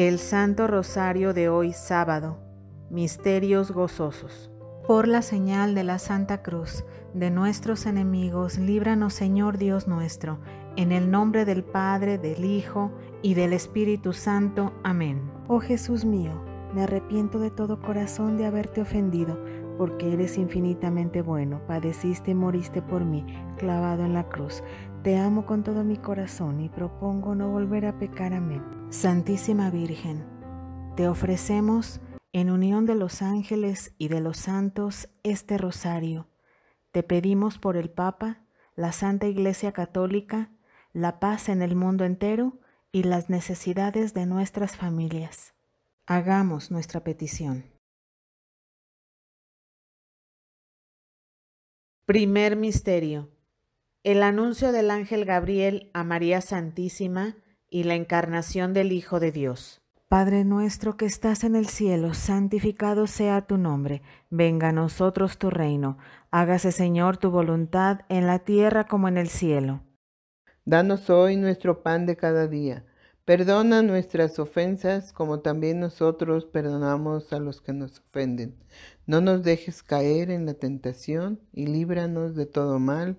El Santo Rosario de hoy sábado. Misterios gozosos. Por la señal de la Santa Cruz, de nuestros enemigos, líbranos Señor Dios nuestro, en el nombre del Padre, del Hijo y del Espíritu Santo. Amén. Oh Jesús mío, me arrepiento de todo corazón de haberte ofendido, porque eres infinitamente bueno, padeciste y moriste por mí, clavado en la cruz te amo con todo mi corazón y propongo no volver a pecar. mí. Santísima Virgen, te ofrecemos en unión de los ángeles y de los santos este rosario. Te pedimos por el Papa, la Santa Iglesia Católica, la paz en el mundo entero y las necesidades de nuestras familias. Hagamos nuestra petición. Primer Misterio el anuncio del ángel Gabriel a María Santísima y la encarnación del Hijo de Dios. Padre nuestro que estás en el cielo, santificado sea tu nombre, venga a nosotros tu reino, hágase Señor tu voluntad en la tierra como en el cielo. Danos hoy nuestro pan de cada día, perdona nuestras ofensas como también nosotros perdonamos a los que nos ofenden. No nos dejes caer en la tentación y líbranos de todo mal.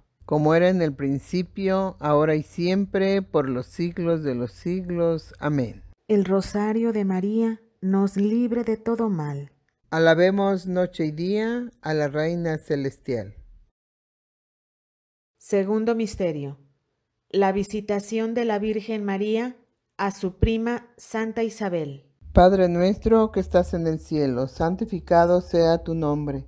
como era en el principio, ahora y siempre, por los siglos de los siglos. Amén. El rosario de María nos libre de todo mal. Alabemos noche y día a la Reina Celestial. Segundo Misterio. La visitación de la Virgen María a su prima Santa Isabel. Padre nuestro que estás en el cielo, santificado sea tu nombre.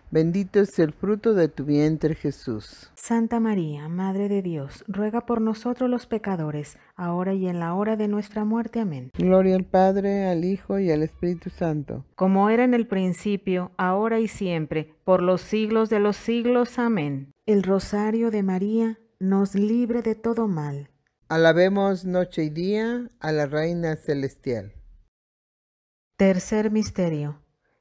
Bendito es el fruto de tu vientre, Jesús. Santa María, Madre de Dios, ruega por nosotros los pecadores, ahora y en la hora de nuestra muerte. Amén. Gloria al Padre, al Hijo y al Espíritu Santo. Como era en el principio, ahora y siempre, por los siglos de los siglos. Amén. El Rosario de María nos libre de todo mal. Alabemos noche y día a la Reina Celestial. Tercer Misterio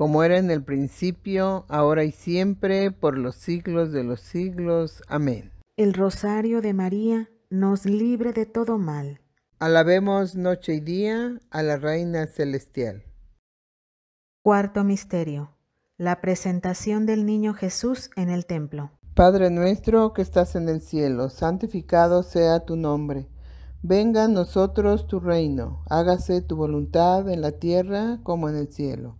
como era en el principio, ahora y siempre, por los siglos de los siglos. Amén. El rosario de María nos libre de todo mal. Alabemos noche y día a la Reina Celestial. Cuarto Misterio. La presentación del Niño Jesús en el Templo. Padre nuestro que estás en el cielo, santificado sea tu nombre. Venga a nosotros tu reino, hágase tu voluntad en la tierra como en el cielo.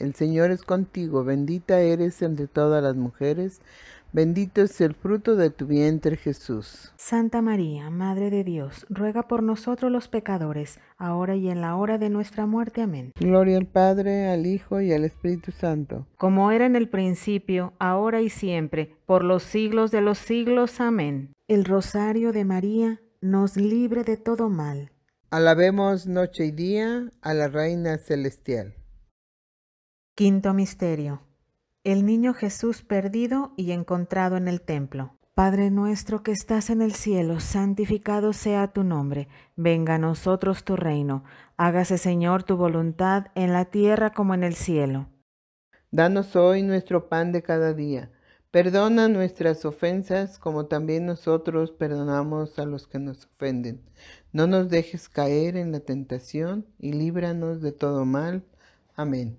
el Señor es contigo, bendita eres entre todas las mujeres, bendito es el fruto de tu vientre Jesús. Santa María, Madre de Dios, ruega por nosotros los pecadores, ahora y en la hora de nuestra muerte. Amén. Gloria al Padre, al Hijo y al Espíritu Santo. Como era en el principio, ahora y siempre, por los siglos de los siglos. Amén. El Rosario de María nos libre de todo mal. Alabemos noche y día a la Reina Celestial. Quinto Misterio. El Niño Jesús perdido y encontrado en el templo. Padre nuestro que estás en el cielo, santificado sea tu nombre, venga a nosotros tu reino, hágase Señor tu voluntad en la tierra como en el cielo. Danos hoy nuestro pan de cada día, perdona nuestras ofensas como también nosotros perdonamos a los que nos ofenden. No nos dejes caer en la tentación y líbranos de todo mal. Amén.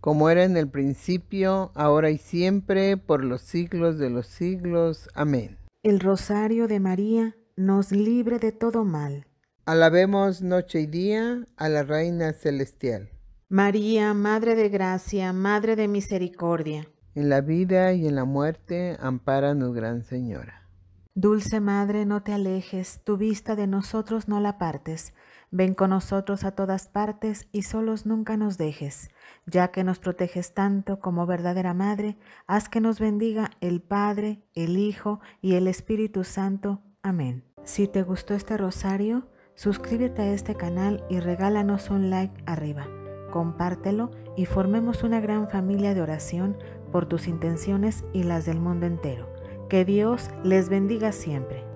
como era en el principio, ahora y siempre, por los siglos de los siglos. Amén. El rosario de María nos libre de todo mal. Alabemos noche y día a la Reina Celestial. María, Madre de Gracia, Madre de Misericordia. En la vida y en la muerte, ampara ampáranos, Gran Señora. Dulce Madre, no te alejes, tu vista de nosotros no la partes Ven con nosotros a todas partes y solos nunca nos dejes. Ya que nos proteges tanto como verdadera Madre, haz que nos bendiga el Padre, el Hijo y el Espíritu Santo. Amén. Si te gustó este rosario, suscríbete a este canal y regálanos un like arriba. Compártelo y formemos una gran familia de oración por tus intenciones y las del mundo entero. Que Dios les bendiga siempre.